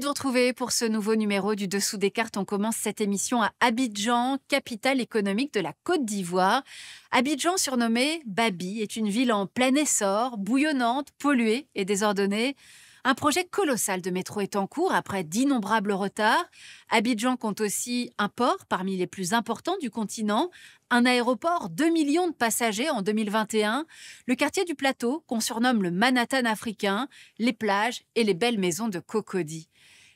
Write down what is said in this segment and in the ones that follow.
de vous retrouver pour ce nouveau numéro du Dessous des cartes. On commence cette émission à Abidjan, capitale économique de la Côte d'Ivoire. Abidjan, surnommée Babi, est une ville en plein essor, bouillonnante, polluée et désordonnée. Un projet colossal de métro est en cours après d'innombrables retards. Abidjan compte aussi un port parmi les plus importants du continent, un aéroport, 2 millions de passagers en 2021, le quartier du plateau qu'on surnomme le Manhattan africain, les plages et les belles maisons de Cocody.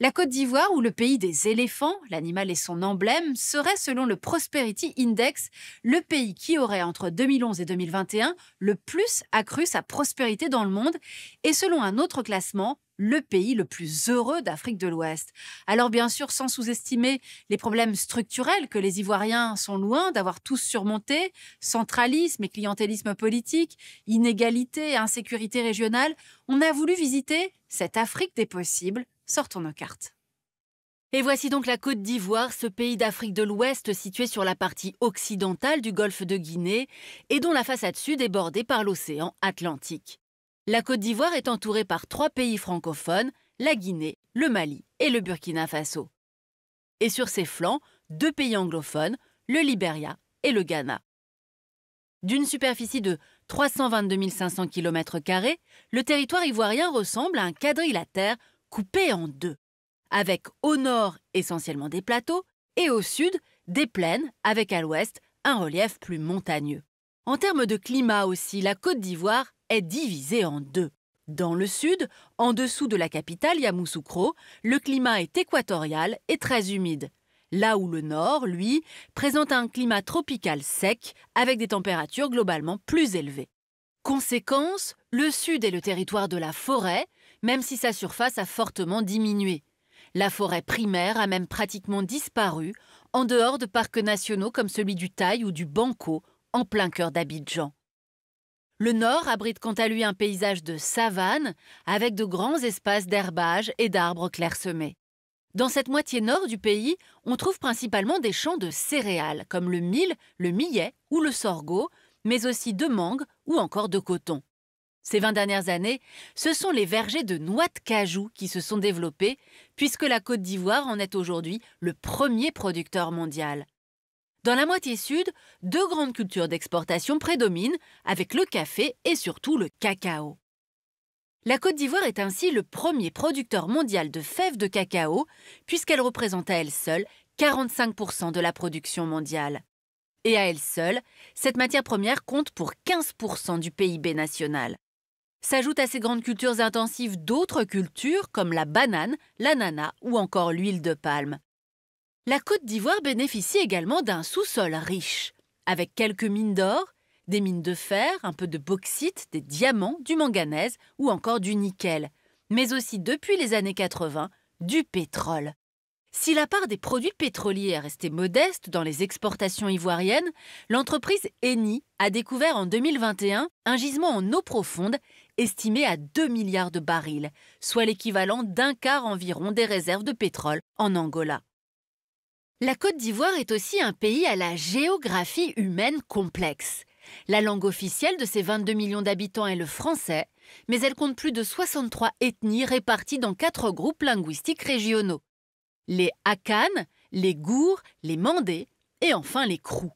La Côte d'Ivoire, ou le pays des éléphants, l'animal et son emblème, serait selon le Prosperity Index le pays qui aurait entre 2011 et 2021 le plus accru sa prospérité dans le monde et selon un autre classement, le pays le plus heureux d'Afrique de l'Ouest. Alors bien sûr, sans sous-estimer les problèmes structurels que les Ivoiriens sont loin d'avoir tous surmontés, centralisme et clientélisme politique, inégalité, insécurité régionale, on a voulu visiter cette Afrique des possibles sortons nos cartes. Et voici donc la Côte d'Ivoire, ce pays d'Afrique de l'Ouest situé sur la partie occidentale du golfe de Guinée et dont la façade sud est bordée par l'océan Atlantique. La Côte d'Ivoire est entourée par trois pays francophones, la Guinée, le Mali et le Burkina Faso. Et sur ses flancs, deux pays anglophones, le Liberia et le Ghana. D'une superficie de 322 500 km, le territoire ivoirien ressemble à un quadrilatère coupée en deux, avec au nord essentiellement des plateaux et au sud des plaines, avec à l'ouest un relief plus montagneux. En termes de climat aussi, la Côte d'Ivoire est divisée en deux. Dans le sud, en dessous de la capitale Yamoussoukro, le climat est équatorial et très humide. Là où le nord, lui, présente un climat tropical sec avec des températures globalement plus élevées. Conséquence, le sud est le territoire de la forêt, même si sa surface a fortement diminué. La forêt primaire a même pratiquement disparu, en dehors de parcs nationaux comme celui du Taï ou du Banco, en plein cœur d'Abidjan. Le nord abrite quant à lui un paysage de savane, avec de grands espaces d'herbage et d'arbres clairsemés. Dans cette moitié nord du pays, on trouve principalement des champs de céréales, comme le mil, le millet ou le sorgho, mais aussi de mangue ou encore de coton. Ces 20 dernières années, ce sont les vergers de noix de cajou qui se sont développés, puisque la Côte d'Ivoire en est aujourd'hui le premier producteur mondial. Dans la moitié sud, deux grandes cultures d'exportation prédominent, avec le café et surtout le cacao. La Côte d'Ivoire est ainsi le premier producteur mondial de fèves de cacao, puisqu'elle représente à elle seule 45% de la production mondiale. Et à elle seule, cette matière première compte pour 15% du PIB national. S'ajoutent à ces grandes cultures intensives d'autres cultures comme la banane, l'ananas ou encore l'huile de palme. La Côte d'Ivoire bénéficie également d'un sous-sol riche, avec quelques mines d'or, des mines de fer, un peu de bauxite, des diamants, du manganèse ou encore du nickel, mais aussi depuis les années 80, du pétrole. Si la part des produits pétroliers est restée modeste dans les exportations ivoiriennes, l'entreprise Eni a découvert en 2021 un gisement en eau profonde estimé à 2 milliards de barils, soit l'équivalent d'un quart environ des réserves de pétrole en Angola. La Côte d'Ivoire est aussi un pays à la géographie humaine complexe. La langue officielle de ses 22 millions d'habitants est le français, mais elle compte plus de 63 ethnies réparties dans quatre groupes linguistiques régionaux. Les Akan, les Gour, les Mandé et enfin les Krous.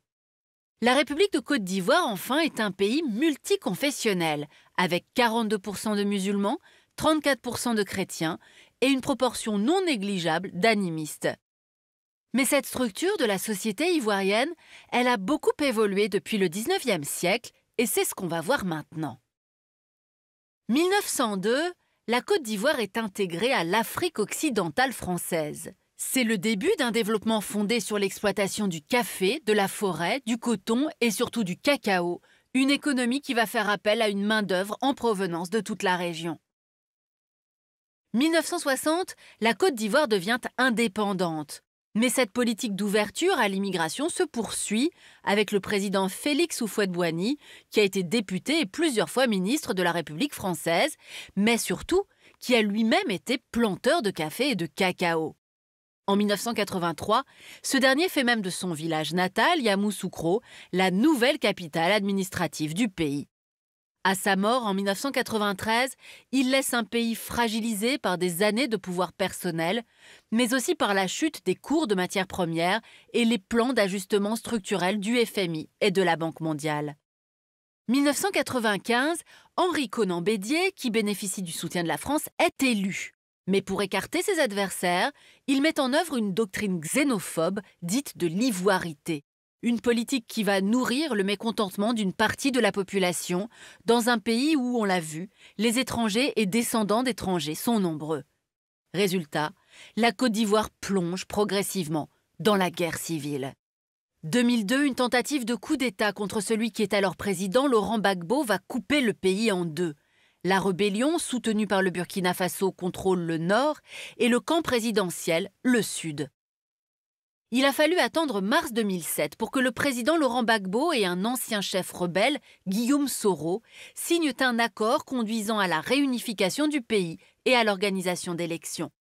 La République de Côte d'Ivoire, enfin, est un pays multiconfessionnel, avec 42% de musulmans, 34% de chrétiens et une proportion non négligeable d'animistes. Mais cette structure de la société ivoirienne, elle a beaucoup évolué depuis le 19e siècle et c'est ce qu'on va voir maintenant. 1902, la Côte d'Ivoire est intégrée à l'Afrique occidentale française. C'est le début d'un développement fondé sur l'exploitation du café, de la forêt, du coton et surtout du cacao, une économie qui va faire appel à une main-d'œuvre en provenance de toute la région. 1960, la Côte d'Ivoire devient indépendante. Mais cette politique d'ouverture à l'immigration se poursuit avec le président Félix Houphouët-Boigny, qui a été député et plusieurs fois ministre de la République française, mais surtout qui a lui-même été planteur de café et de cacao. En 1983, ce dernier fait même de son village natal, Yamoussoukro, la nouvelle capitale administrative du pays. À sa mort en 1993, il laisse un pays fragilisé par des années de pouvoir personnel, mais aussi par la chute des cours de matières premières et les plans d'ajustement structurel du FMI et de la Banque mondiale. 1995, Henri Conan Bédier, qui bénéficie du soutien de la France, est élu. Mais pour écarter ses adversaires, il met en œuvre une doctrine xénophobe dite de l'ivoirité, une politique qui va nourrir le mécontentement d'une partie de la population dans un pays où, on l'a vu, les étrangers et descendants d'étrangers sont nombreux. Résultat, la Côte d'Ivoire plonge progressivement dans la guerre civile. 2002, une tentative de coup d'État contre celui qui est alors président, Laurent Gbagbo, va couper le pays en deux. La rébellion, soutenue par le Burkina Faso, contrôle le nord et le camp présidentiel, le sud. Il a fallu attendre mars 2007 pour que le président Laurent Gbagbo et un ancien chef rebelle, Guillaume Soro, signent un accord conduisant à la réunification du pays et à l'organisation d'élections.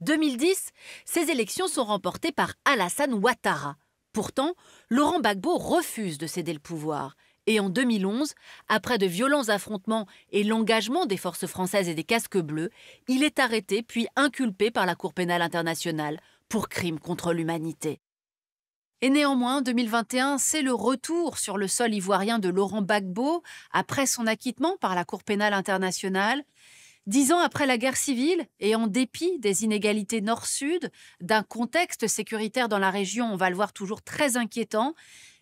2010, ces élections sont remportées par Alassane Ouattara. Pourtant, Laurent Gbagbo refuse de céder le pouvoir et en 2011, après de violents affrontements et l'engagement des forces françaises et des casques bleus, il est arrêté puis inculpé par la Cour pénale internationale pour crimes contre l'humanité. Et néanmoins, 2021, c'est le retour sur le sol ivoirien de Laurent Gbagbo après son acquittement par la Cour pénale internationale. Dix ans après la guerre civile et en dépit des inégalités nord-sud, d'un contexte sécuritaire dans la région, on va le voir toujours très inquiétant,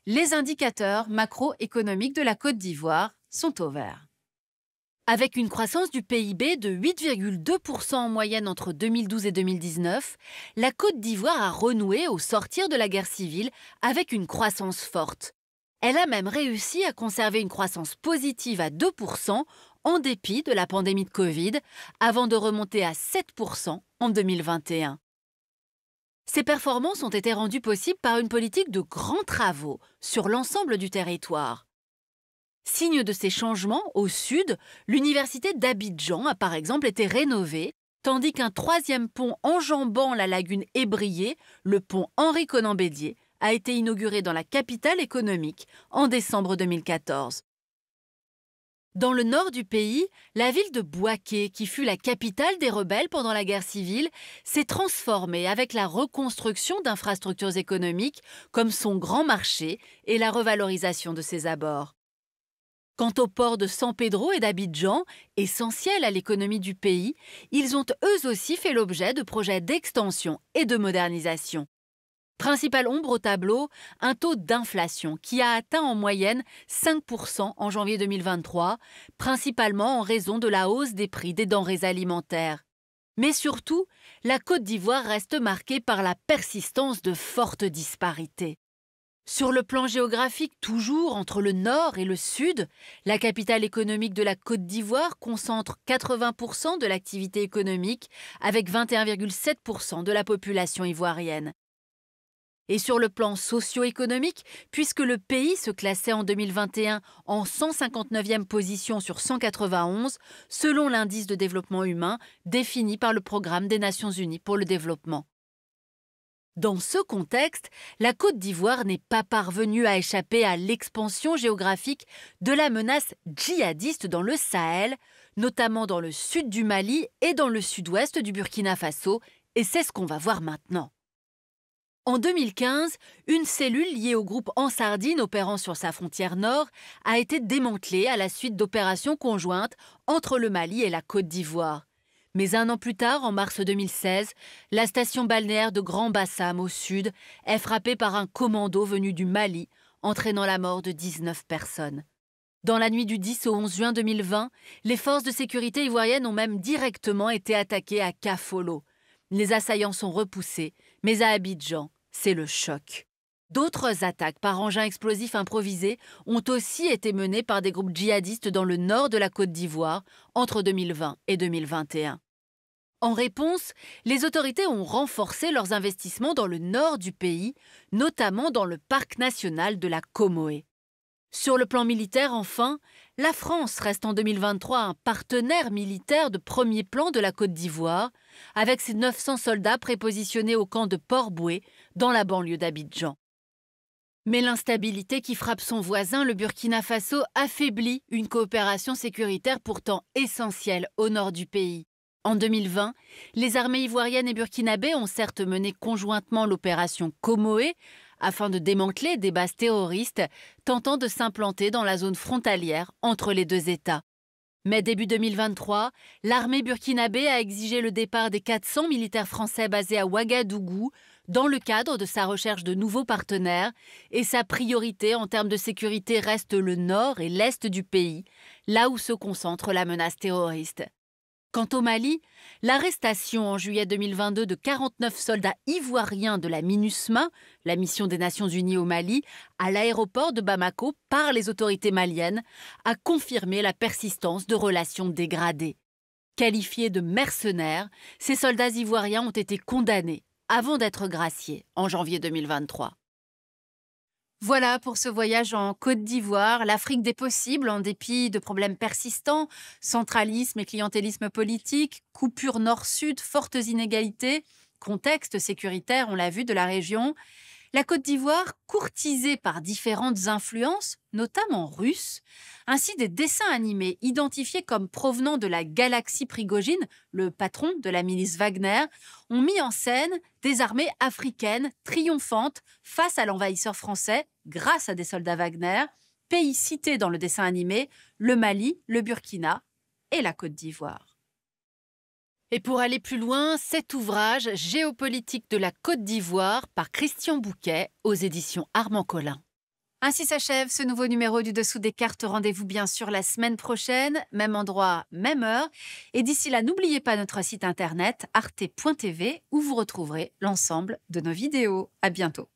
les indicateurs macroéconomiques de la Côte d'Ivoire sont au vert. Avec une croissance du PIB de 8,2% en moyenne entre 2012 et 2019, la Côte d'Ivoire a renoué au sortir de la guerre civile avec une croissance forte. Elle a même réussi à conserver une croissance positive à 2% en dépit de la pandémie de Covid, avant de remonter à 7% en 2021. Ces performances ont été rendues possibles par une politique de grands travaux sur l'ensemble du territoire. Signe de ces changements, au sud, l'université d'Abidjan a par exemple été rénovée, tandis qu'un troisième pont enjambant la lagune Ébrié, le pont Henri conan a été inauguré dans la capitale économique en décembre 2014. Dans le nord du pays, la ville de Boaké, qui fut la capitale des rebelles pendant la guerre civile, s'est transformée avec la reconstruction d'infrastructures économiques comme son grand marché et la revalorisation de ses abords. Quant aux ports de San Pedro et d'Abidjan, essentiels à l'économie du pays, ils ont eux aussi fait l'objet de projets d'extension et de modernisation. Principale ombre au tableau, un taux d'inflation qui a atteint en moyenne 5% en janvier 2023, principalement en raison de la hausse des prix des denrées alimentaires. Mais surtout, la Côte d'Ivoire reste marquée par la persistance de fortes disparités. Sur le plan géographique, toujours entre le nord et le sud, la capitale économique de la Côte d'Ivoire concentre 80% de l'activité économique avec 21,7% de la population ivoirienne. Et sur le plan socio-économique, puisque le pays se classait en 2021 en 159e position sur 191, selon l'indice de développement humain défini par le Programme des Nations Unies pour le développement. Dans ce contexte, la Côte d'Ivoire n'est pas parvenue à échapper à l'expansion géographique de la menace djihadiste dans le Sahel, notamment dans le sud du Mali et dans le sud-ouest du Burkina Faso, et c'est ce qu'on va voir maintenant. En 2015, une cellule liée au groupe Ansardine opérant sur sa frontière nord a été démantelée à la suite d'opérations conjointes entre le Mali et la Côte d'Ivoire. Mais un an plus tard, en mars 2016, la station balnéaire de Grand Bassam au sud est frappée par un commando venu du Mali, entraînant la mort de 19 personnes. Dans la nuit du 10 au 11 juin 2020, les forces de sécurité ivoiriennes ont même directement été attaquées à Kafolo. Les assaillants sont repoussés, mais à Abidjan, c'est le choc. D'autres attaques par engins explosifs improvisés ont aussi été menées par des groupes djihadistes dans le nord de la Côte d'Ivoire entre 2020 et 2021. En réponse, les autorités ont renforcé leurs investissements dans le nord du pays, notamment dans le parc national de la Comoé. Sur le plan militaire, enfin, la France reste en 2023 un partenaire militaire de premier plan de la Côte d'Ivoire, avec ses 900 soldats prépositionnés au camp de Port-Boué, dans la banlieue d'Abidjan. Mais l'instabilité qui frappe son voisin, le Burkina Faso, affaiblit une coopération sécuritaire pourtant essentielle au nord du pays. En 2020, les armées ivoiriennes et burkinabées ont certes mené conjointement l'opération Komoé, afin de démanteler des bases terroristes tentant de s'implanter dans la zone frontalière entre les deux États. Mais début 2023, l'armée burkinabé a exigé le départ des 400 militaires français basés à Ouagadougou dans le cadre de sa recherche de nouveaux partenaires et sa priorité en termes de sécurité reste le nord et l'est du pays, là où se concentre la menace terroriste. Quant au Mali, l'arrestation en juillet 2022 de 49 soldats ivoiriens de la MINUSMA, la mission des Nations Unies au Mali, à l'aéroport de Bamako par les autorités maliennes, a confirmé la persistance de relations dégradées. Qualifiés de mercenaires, ces soldats ivoiriens ont été condamnés avant d'être graciés en janvier 2023. Voilà pour ce voyage en Côte d'Ivoire, l'Afrique des possibles, en dépit de problèmes persistants, centralisme et clientélisme politique, coupures nord-sud, fortes inégalités, contexte sécuritaire, on l'a vu, de la région la Côte d'Ivoire, courtisée par différentes influences, notamment russes, ainsi des dessins animés identifiés comme provenant de la galaxie Prigogine, le patron de la milice Wagner, ont mis en scène des armées africaines triomphantes face à l'envahisseur français grâce à des soldats Wagner, pays cités dans le dessin animé, le Mali, le Burkina et la Côte d'Ivoire. Et pour aller plus loin, cet ouvrage Géopolitique de la Côte d'Ivoire par Christian Bouquet aux éditions Armand Collin. Ainsi s'achève ce nouveau numéro du Dessous des cartes. Rendez-vous bien sûr la semaine prochaine, même endroit, même heure. Et d'ici là, n'oubliez pas notre site internet arte.tv où vous retrouverez l'ensemble de nos vidéos. À bientôt.